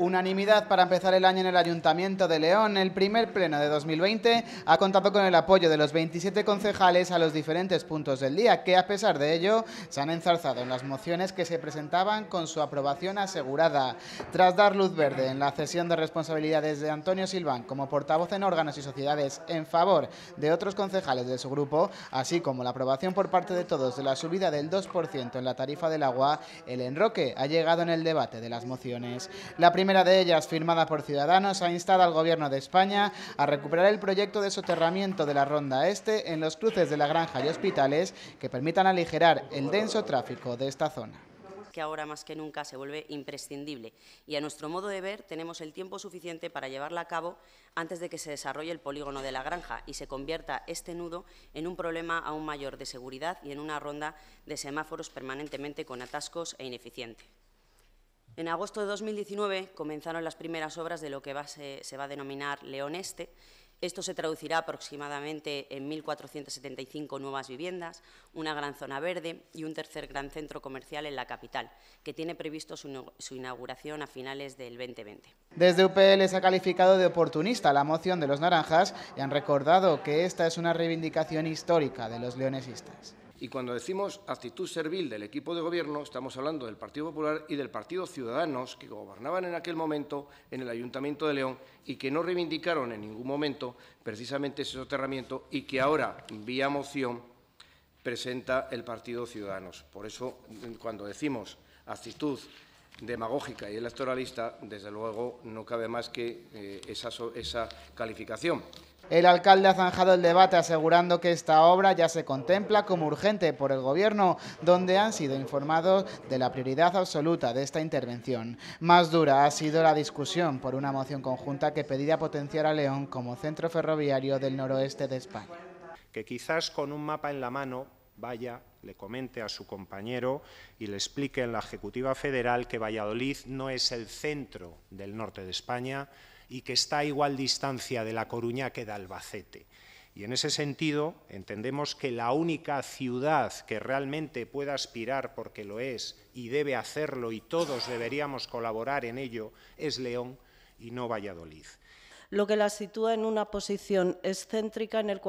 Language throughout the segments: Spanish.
Unanimidad para empezar el año en el Ayuntamiento de León. El primer pleno de 2020 ha contado con el apoyo de los 27 concejales a los diferentes puntos del día, que a pesar de ello se han enzarzado en las mociones que se presentaban con su aprobación asegurada. Tras dar luz verde en la cesión de responsabilidades de Antonio Silván como portavoz en órganos y sociedades en favor de otros concejales de su grupo, así como la aprobación por parte de todos de la subida del 2% en la tarifa del agua, el enroque ha llegado en el debate de las mociones. La primera de ellas, firmada por Ciudadanos, ha instado al Gobierno de España a recuperar el proyecto de soterramiento de la Ronda Este en los cruces de la Granja y Hospitales que permitan aligerar el denso tráfico de esta zona que ahora más que nunca se vuelve imprescindible y a nuestro modo de ver tenemos el tiempo suficiente para llevarla a cabo antes de que se desarrolle el polígono de la granja y se convierta este nudo en un problema aún mayor de seguridad y en una ronda de semáforos permanentemente con atascos e ineficiente. En agosto de 2019 comenzaron las primeras obras de lo que se, se va a denominar León Este, esto se traducirá aproximadamente en 1.475 nuevas viviendas, una gran zona verde y un tercer gran centro comercial en la capital, que tiene previsto su, inauguración a finales del 2020. Desde UPL se ha calificado de oportunista la moción de los naranjas y han recordado que esta es una reivindicación histórica de los leonesistas. Y cuando decimos actitud servil del equipo de gobierno, estamos hablando del Partido Popular y del Partido Ciudadanos, que gobernaban en aquel momento en el Ayuntamiento de León y que no reivindicaron en ningún momento precisamente ese soterramiento y que ahora, vía moción, presenta el Partido Ciudadanos. Por eso, cuando decimos actitud demagógica y electoralista, desde luego no cabe más que eh, esa, esa calificación. El alcalde ha zanjado el debate asegurando que esta obra ya se contempla como urgente por el Gobierno, donde han sido informados de la prioridad absoluta de esta intervención. Más dura ha sido la discusión por una moción conjunta que pedía potenciar a León como centro ferroviario del noroeste de España. Que quizás con un mapa en la mano vaya, le comente a su compañero y le explique en la Ejecutiva Federal que Valladolid no es el centro del norte de España y que está a igual distancia de La Coruña que de Albacete. Y en ese sentido, entendemos que la única ciudad que realmente pueda aspirar, porque lo es y debe hacerlo y todos deberíamos colaborar en ello, es León y no Valladolid lo que la sitúa en una posición excéntrica en el,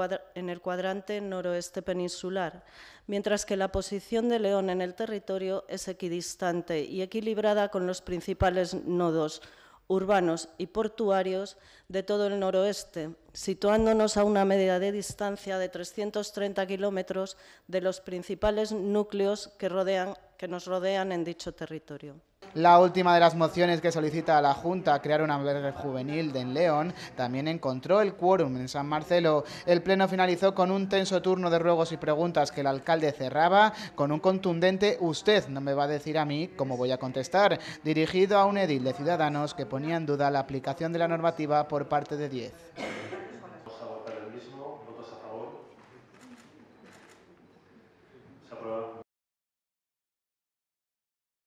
cuadrante noroeste peninsular, mientras que la posición de León en el territorio es equidistante y equilibrada con los principales nodos urbanos y portuarios de todo el noroeste, situándonos a una medida de distancia de 330 kilómetros de los principales núcleos que nos rodean en dicho territorio. La última de las mociones que solicita a la Junta crear un albergue juvenil de en León también encontró el quórum en San Marcelo. El pleno finalizó con un tenso turno de ruegos y preguntas que el alcalde cerraba con un contundente usted no me va a decir a mí cómo voy a contestar, dirigido a un edil de ciudadanos que ponía en duda la aplicación de la normativa por parte de 10.